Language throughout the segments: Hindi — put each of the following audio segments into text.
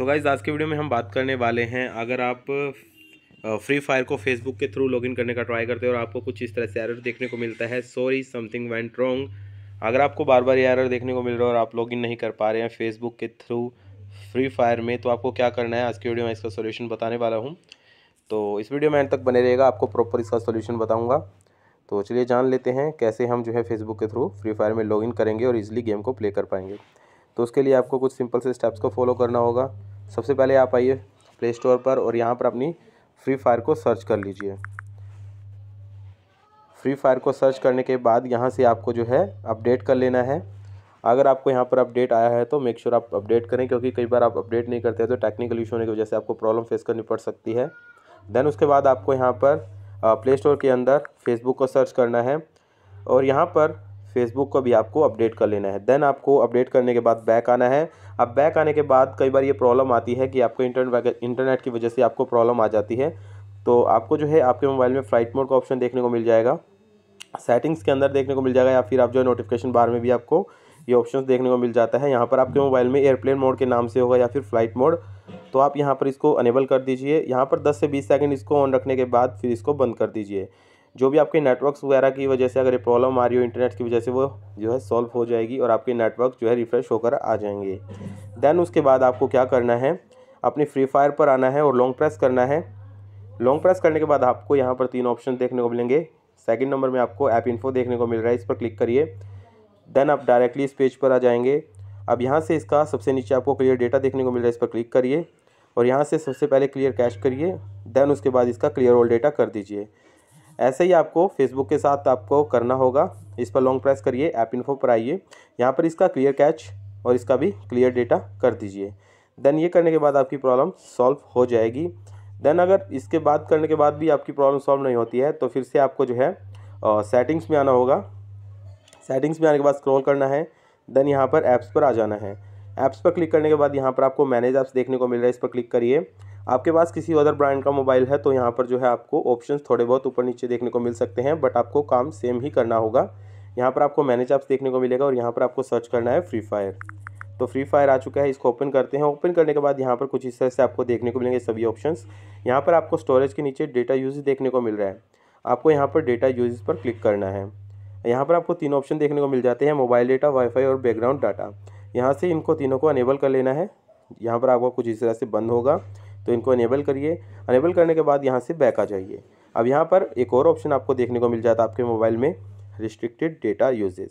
सो गाइज आज के वीडियो में हम बात करने वाले हैं अगर आप फ्री फायर को फेसबुक के थ्रू लॉगिन करने का ट्राई करते हो और आपको कुछ इस तरह से एरर देखने को मिलता है सॉरी समथिंग वेंट रॉन्ग अगर आपको बार बार एरर देखने को मिल रहा है और आप लॉगिन नहीं कर पा रहे हैं फेसबुक के थ्रू फ्री फायर में तो आपको क्या करना है आज की वीडियो में इसका सोल्यूशन बताने वाला हूँ तो इस वीडियो में एंड तक बने रहेगा आपको प्रॉपर इसका सोल्यूशन बताऊँगा तो चलिए जान लेते हैं कैसे हम जो है फेसबुक के थ्रू फ्री फायर में लॉगिन करेंगे और इज़िली गेम को प्ले कर पाएंगे तो उसके लिए आपको कुछ सिंपल से स्टेप्स को फॉलो करना होगा सबसे पहले आप आइए प्ले स्टोर पर और यहाँ पर अपनी फ्री फायर को सर्च कर लीजिए फ्री फायर को सर्च करने के बाद यहाँ से आपको जो है अपडेट कर लेना है अगर आपको यहाँ पर अपडेट आया है तो मेक श्योर sure आप अपडेट करें क्योंकि कई बार आप अपडेट नहीं करते हैं तो टेक्निकल इशू होने की वजह से आपको प्रॉब्लम फेस करनी पड़ सकती है देन उसके बाद आपको यहाँ पर प्ले स्टोर के अंदर फेसबुक को सर्च करना है और यहाँ पर फेसबुक को भी आपको अपडेट कर लेना है देन आपको अपडेट करने के बाद बैक आना है अब बैक आने के बाद कई बार ये प्रॉब्लम आती है कि आपको इंटरनेट इंटरनेट की वजह से आपको प्रॉब्लम आ जाती है तो आपको जो है आपके मोबाइल में फ्लाइट मोड का ऑप्शन देखने को मिल जाएगा सेटिंग्स के अंदर देखने को मिल जाएगा या फिर आप जो है नोटिफिकेशन बार में भी आपको ये ऑप्शन देखने को मिल जाता है यहाँ पर आपके मोबाइल में एयरप्लेन मोड के नाम से होगा या फिर फ्लाइट मोड तो आप यहाँ पर इसको अनेबल कर दीजिए यहाँ पर 10 से 20 सेकंड इसको ऑन रखने के बाद फिर इसको बंद कर दीजिए जो भी आपके नेटवर्क्स वगैरह की वजह से अगर ये प्रॉब्लम आ रही हो इंटरनेट की वजह से वो जो है सॉल्व हो जाएगी और आपके नेटवर्क जो है रिफ़्रेश होकर आ जाएंगे देन उसके बाद आपको क्या करना है अपनी फ्री फायर पर आना है और लॉन्ग प्रेस करना है लॉन्ग प्रेस करने के बाद आपको यहाँ पर तीन ऑप्शन देखने को मिलेंगे सेकेंड नंबर में आपको ऐप इन्फो देखने को मिल रहा है इस पर क्लिक करिए देन आप डायरेक्टली इस पेज पर आ जाएंगे अब यहाँ से इसका सबसे नीचे आपको क्लियर डेटा देखने को मिल रहा है इस पर क्लिक करिए और यहाँ से सबसे पहले क्लियर कैश करिए देन उसके बाद इसका क्लियर ऑल डेटा कर दीजिए ऐसे ही आपको फेसबुक के साथ आपको करना होगा इस पर लॉन्ग प्रेस करिए ऐप इन्फो पर आइए यहाँ पर इसका क्लियर कैच और इसका भी क्लियर डेटा कर दीजिए देन ये करने के बाद आपकी प्रॉब्लम सॉल्व हो जाएगी देन अगर इसके बाद करने के बाद भी आपकी प्रॉब्लम सॉल्व नहीं होती है तो फिर से आपको जो है सेटिंग्स में आना होगा सेटिंग्स में आने के बाद स्क्रॉल करना है देन यहाँ पर ऐप्स पर आ जाना है ऐप्स पर क्लिक करने के बाद यहाँ पर आपको मैनेज ऐप्स देखने को मिल रहा है इस पर क्लिक करिए आपके पास किसी अदर ब्रांड का मोबाइल है तो यहाँ पर जो है आपको ऑप्शन थोड़े बहुत ऊपर नीचे देखने को मिल सकते हैं बट आपको काम सेम ही करना होगा यहाँ पर आपको मैनेज ऐप्स देखने को मिलेगा और यहाँ पर आपको सर्च करना है फ्री फायर तो फ्री फायर आ चुका है इसको ओपन करते हैं ओपन करने के बाद यहाँ पर कुछ इस तरह से आपको देखने को मिलेंगे सभी ऑप्शन यहाँ पर आपको स्टोरेज के नीचे डेटा यूज देखने को मिल रहा है आपको यहाँ पर डेटा यूज पर क्लिक करना है यहाँ पर आपको तीन ऑप्शन देखने को मिल जाते हैं मोबाइल डेटा वाईफाई और बैकग्राउंड डाटा यहाँ से इनको तीनों को अनेबल कर लेना है यहाँ पर आपका कुछ इस तरह से बंद होगा तो इनको अनेबल करिए अनेबल करने के बाद यहाँ से बैक आ जाइए अब यहाँ पर एक और ऑप्शन आपको देखने को मिल जाता है आपके मोबाइल में रिस्ट्रिक्टेड डेटा यूजेज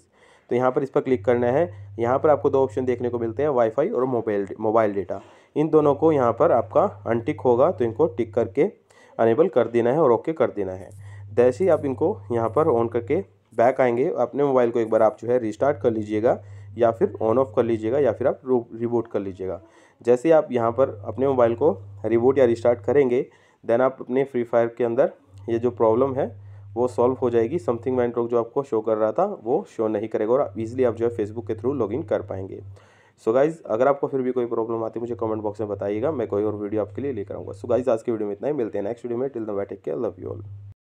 तो यहाँ पर इस पर क्लिक करना है यहाँ पर आपको दो ऑप्शन देखने को मिलते हैं वाईफाई और मोबाइल मोबाइल डेटा इन दोनों को यहाँ पर आपका अनटिक होगा तो इनको टिक करके अनेबल कर देना है और ओके कर देना है जैसे ही आप इनको यहाँ पर ऑन करके बैक आएंगे अपने मोबाइल को एक बार आप जो है रिस्टार्ट कर लीजिएगा या फिर ऑन ऑफ कर लीजिएगा या फिर आप रिबोट कर लीजिएगा जैसे आप यहाँ पर अपने मोबाइल को रिबोट या रिस्टार्ट करेंगे देन आप अपने फ्री फायर के अंदर ये जो प्रॉब्लम है वो सॉल्व हो जाएगी समथिंग माइंड रॉक जो आपको शो कर रहा था वो शो नहीं करेगा और ईजिली आप जो है फेसबुक के थ्रू लॉगिन कर पाएंगे सो so गाइज अगर आपको फिर भी कोई प्रॉब्लम आती है मुझे कमेंट बॉक्स में बताइएगा मैं कोई और वीडियो आपके लिए लेकर आऊँगा सो गाइज आज की वीडियो में इतना ही मिलते हैं नेक्स्ट वीडियो में टिल द बैटेक के लव यू ऑल